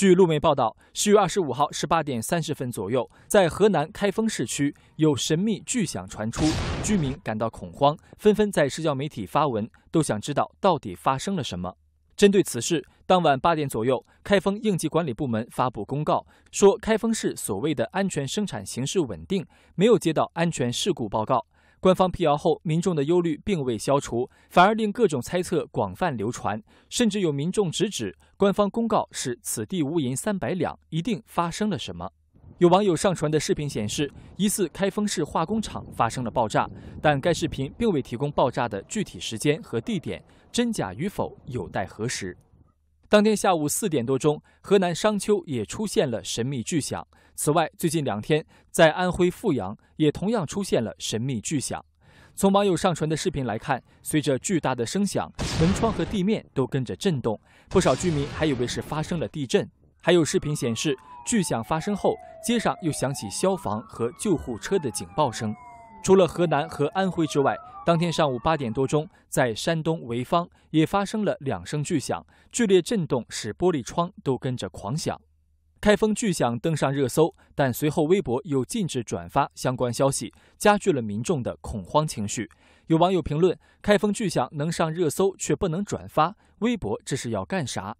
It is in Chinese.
据路媒报道，十月二十五号十八点三十分左右，在河南开封市区有神秘巨响传出，居民感到恐慌，纷纷在社交媒体发文，都想知道到底发生了什么。针对此事，当晚八点左右，开封应急管理部门发布公告，说开封市所谓的安全生产形势稳定，没有接到安全事故报告。官方辟谣后，民众的忧虑并未消除，反而令各种猜测广泛流传，甚至有民众直指官方公告是“此地无银三百两”，一定发生了什么。有网友上传的视频显示，疑似开封市化工厂发生了爆炸，但该视频并未提供爆炸的具体时间和地点，真假与否有待核实。当天下午四点多钟，河南商丘也出现了神秘巨响。此外，最近两天在安徽阜阳也同样出现了神秘巨响。从网友上传的视频来看，随着巨大的声响，门窗和地面都跟着震动，不少居民还以为是发生了地震。还有视频显示，巨响发生后，街上又响起消防和救护车的警报声。除了河南和安徽之外，当天上午八点多钟，在山东潍坊也发生了两声巨响，剧烈震动使玻璃窗都跟着狂响。开封巨响登上热搜，但随后微博又禁止转发相关消息，加剧了民众的恐慌情绪。有网友评论：“开封巨响能上热搜，却不能转发微博，这是要干啥？”